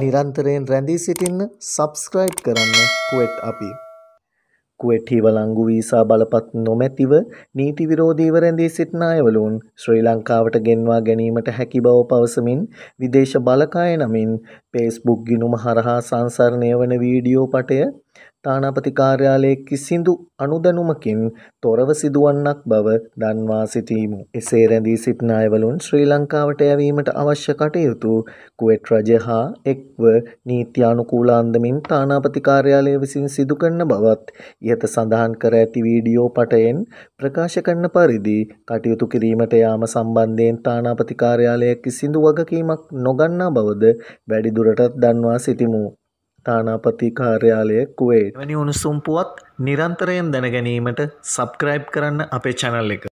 නිරන්තරයෙන් රැඳී සිටින්න සබස්ක්‍රයිබ් කරන්න කුවෙට් අපි. කුවෙට්හි වලංගු වීසා බලපත් නොමැතිව නීති විරෝධීව රැඳී සිටින අයවලුන් ශ්‍රී ලංකාවට ගෙන්වා ගැනීමට හැකි බව පවසමින් විදේශ බලකාය නමින් පේස්බුක් ගිනුම හරහා සංසරණය වන වීඩියෝ පටය තානාපති කාර්යාලයේ කිසිදු අනුදැනුමකින් තොරව සිදුවන්නක් බව දන්වා සිටීමු. එසේ රැඳී සිටින අයවලුන් ශ්‍රී ලංකාවට යැවීමට අවශ්‍ය කටයුතු කුවෙට් රජ හා එක්ව නීත්‍යානුකූල අන්දමින් තානාපති කාර්යාලය විසින් සිදු කරන බවත් ඉහත සඳහන් කර ඇති වීඩියෝ පටයෙන් ප්‍රකාශ කරන පරිදි කටයුතු කිරීමට යාම සම්බන්ධයෙන් තානාපති කාර්යාලය කිසිදු වගකීමක් නොගන්නා බවද වැඩිදුරටත් දන්වා සිටිමු. ස්ථානාපති කාර්යාලය කුවේ. වැනි උණුසුම්පුවත් නිරන්තරයෙන් දැනගැනීමට සබ්ක්‍රයිබ් කරන්න අපේ චැනල් එක.